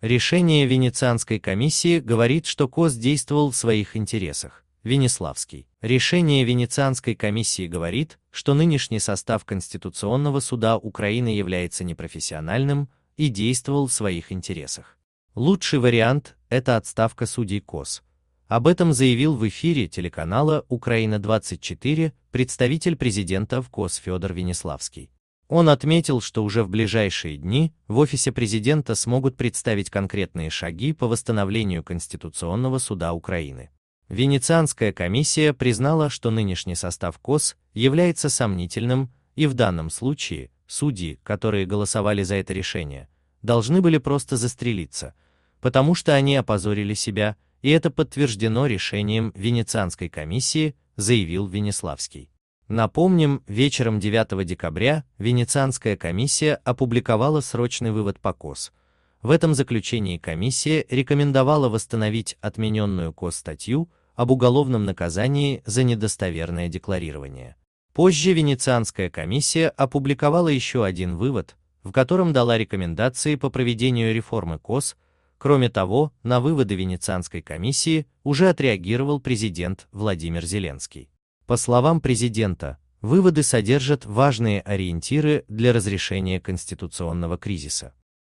Решение Венецианской комиссии говорит, что КОС действовал в своих интересах. Венеславский. Решение Венецианской комиссии говорит, что нынешний состав Конституционного суда Украины является непрофессиональным и действовал в своих интересах. Лучший вариант – это отставка судей КОС. Об этом заявил в эфире телеканала «Украина-24» представитель президента в КОС Федор Венеславский. Он отметил, что уже в ближайшие дни в офисе президента смогут представить конкретные шаги по восстановлению Конституционного суда Украины. Венецианская комиссия признала, что нынешний состав КОС является сомнительным, и в данном случае судьи, которые голосовали за это решение, должны были просто застрелиться, потому что они опозорили себя, и это подтверждено решением Венецианской комиссии, заявил Венеславский. Напомним, вечером 9 декабря Венецианская комиссия опубликовала срочный вывод по КОС. В этом заключении комиссия рекомендовала восстановить отмененную КОС статью об уголовном наказании за недостоверное декларирование. Позже Венецианская комиссия опубликовала еще один вывод, в котором дала рекомендации по проведению реформы КОС. Кроме того, на выводы Венецианской комиссии уже отреагировал президент Владимир Зеленский. По словам президента, выводы содержат важные ориентиры для разрешения конституционного кризиса.